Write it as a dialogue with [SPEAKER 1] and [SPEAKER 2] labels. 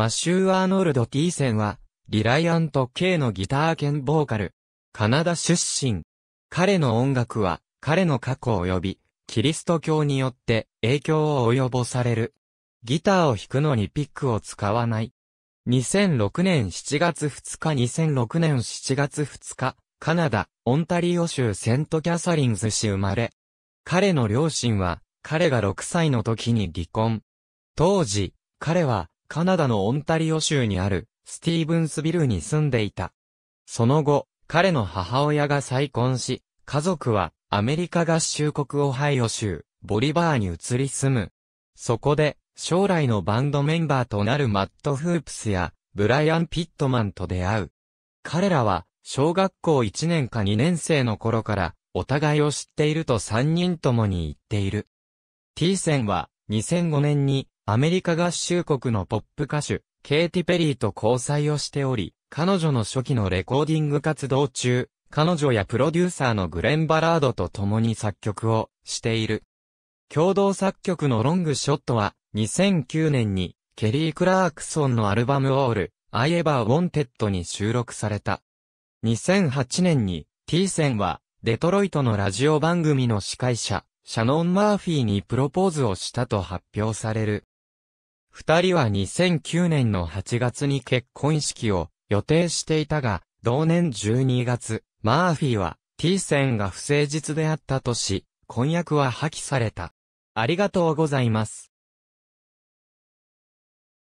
[SPEAKER 1] マシュー・アーノルド・ティーセンは、リライアント K のギター兼ボーカル、カナダ出身。彼の音楽は、彼の過去及び、キリスト教によって影響を及ぼされる。ギターを弾くのにピックを使わない。2006年7月2日2006年7月2日、カナダ、オンタリオ州セントキャサリンズ市生まれ。彼の両親は、彼が6歳の時に離婚。当時、彼は、カナダのオンタリオ州にある、スティーブンスビルに住んでいた。その後、彼の母親が再婚し、家族は、アメリカ合衆国オハイオ州、ボリバーに移り住む。そこで、将来のバンドメンバーとなるマット・フープスや、ブライアン・ピットマンと出会う。彼らは、小学校1年か2年生の頃から、お互いを知っていると3人ともに言っている。T センは、2005年に、アメリカ合衆国のポップ歌手、ケイティ・ペリーと交際をしており、彼女の初期のレコーディング活動中、彼女やプロデューサーのグレン・バラードと共に作曲をしている。共同作曲のロングショットは、2009年に、ケリー・クラークソンのアルバムオール、I Ever Wanted に収録された。2008年に、T センは、デトロイトのラジオ番組の司会者、シャノン・マーフィーにプロポーズをしたと発表される。二人は2009年の8月に結婚式を予定していたが、同年12月、マーフィーは T 線が不誠実であったとし、婚約は破棄された。ありがとうございます。